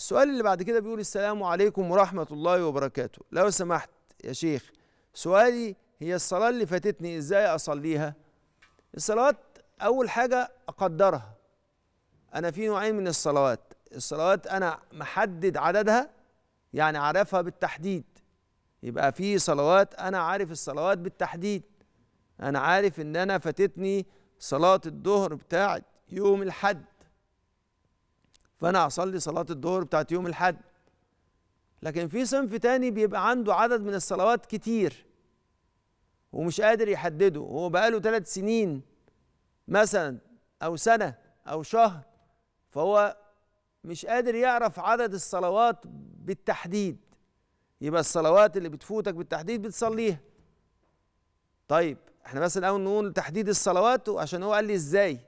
السؤال اللي بعد كده بيقول السلام عليكم ورحمة الله وبركاته لو سمحت يا شيخ سؤالي هي الصلاة اللي فاتتني ازاي اصليها الصلوات اول حاجة اقدرها انا في نوعين من الصلوات الصلوات انا محدد عددها يعني عارفها بالتحديد يبقى في صلوات انا عارف الصلوات بالتحديد انا عارف ان انا فاتتني صلاة الظهر بتاعت يوم الحد فانا هصلي صلاه الظهر بتاعت يوم الاحد لكن في صنف تاني بيبقى عنده عدد من الصلوات كتير ومش قادر يحدده هو بقاله ثلاث سنين مثلا او سنه او شهر فهو مش قادر يعرف عدد الصلوات بالتحديد يبقى الصلوات اللي بتفوتك بالتحديد بتصليها طيب احنا مثلا اول نقول تحديد الصلوات عشان هو قال لي ازاي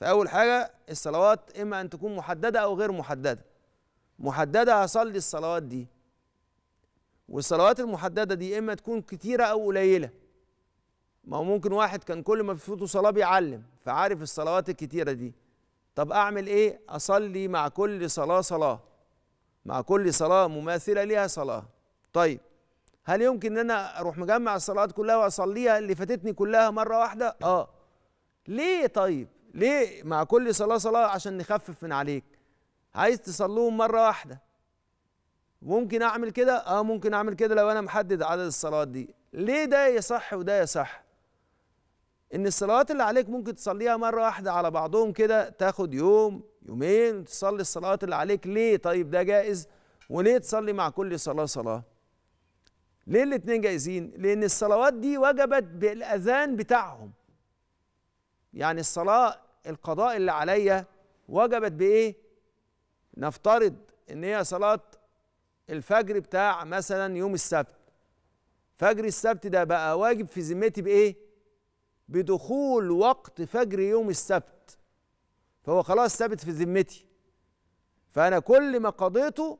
فأول حاجة الصلوات إما أن تكون محددة أو غير محددة محددة هصلي الصلوات دي والصلوات المحددة دي إما تكون كتيرة أو قليلة ما هو ممكن واحد كان كل ما بيفوته صلاة بيعلم فعارف الصلوات الكتيرة دي طب أعمل إيه؟ أصلي مع كل صلاة صلاة مع كل صلاة مماثلة ليها صلاة طيب هل يمكن ان انا اروح مجمع الصلوات كلها واصليها اللي فاتتني كلها مره واحده اه ليه طيب ليه مع كل صلاة صلاة عشان نخفف من عليك عايز تصلوهم مرة واحدة ممكن أعمل كده أه ممكن أعمل كده لو أنا محدد عدد الصلوات دي ليه ده يصح وده يصح إن الصلوات اللي عليك ممكن تصليها مرة واحدة على بعضهم كده تاخد يوم يومين تصلي الصلوات اللي عليك ليه طيب ده جائز وليه تصلي مع كل صلاة صلاة ليه الاتنين جايزين لأن الصلوات دي وجبت بالأذان بتاعهم يعني الصلاة القضاء اللي عليا وجبت بإيه؟ نفترض إن هي صلاة الفجر بتاع مثلا يوم السبت فجر السبت ده بقى واجب في ذمتي بإيه؟ بدخول وقت فجر يوم السبت فهو خلاص ثابت في ذمتي فأنا كل ما قضيته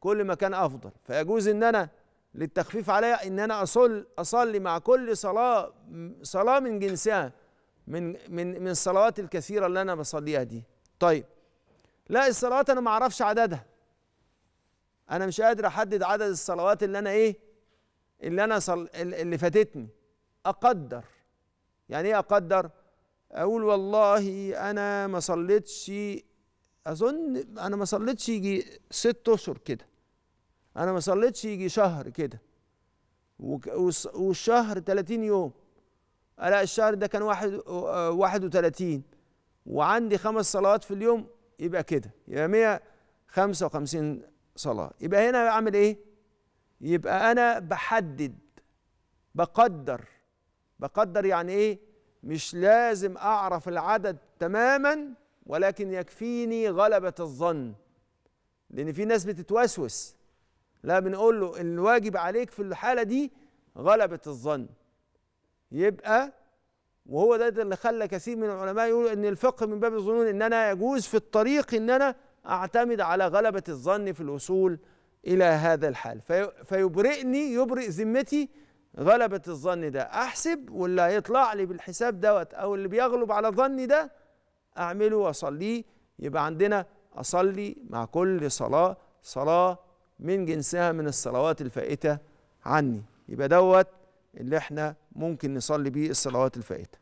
كل ما كان أفضل فيجوز إن أنا للتخفيف عليا إن أنا أصل أصلي مع كل صلاة صلاة من جنسها من من من الصلوات الكثيره اللي انا بصليها دي طيب لا الصلوات انا ما اعرفش عددها انا مش قادر احدد عدد الصلوات اللي انا ايه اللي انا صل... اللي فاتتني اقدر يعني ايه اقدر اقول والله انا ما صليتش اظن انا ما صليتش يجي ست اشهر كده انا ما صليتش يجي شهر كده والشهر 30 يوم الاقي الشهر ده كان واحد آه، واحد وثلاثين وعندي خمس صلوات في اليوم يبقى كده يبقى مية خمسة وخمسين صلاة يبقى هنا بعمل ايه يبقى انا بحدد بقدر بقدر يعني ايه مش لازم اعرف العدد تماما ولكن يكفيني غلبة الظن لأن في ناس بتتوسوس لا بنقول له الواجب عليك في الحالة دي غلبة الظن يبقى وهو ده اللي خلى كثير من العلماء يقولوا ان الفقه من باب الظنون ان انا يجوز في الطريق ان انا اعتمد على غلبه الظن في الوصول الى هذا الحال فيبرئني يبرئ ذمتي غلبه الظن ده احسب واللي هيطلع لي بالحساب دوت او اللي بيغلب على ظني ده اعمله واصليه يبقى عندنا اصلي مع كل صلاه صلاه من جنسها من الصلوات الفائته عني يبقى دوت اللي احنا ممكن نصلي بيه الصلوات الفائته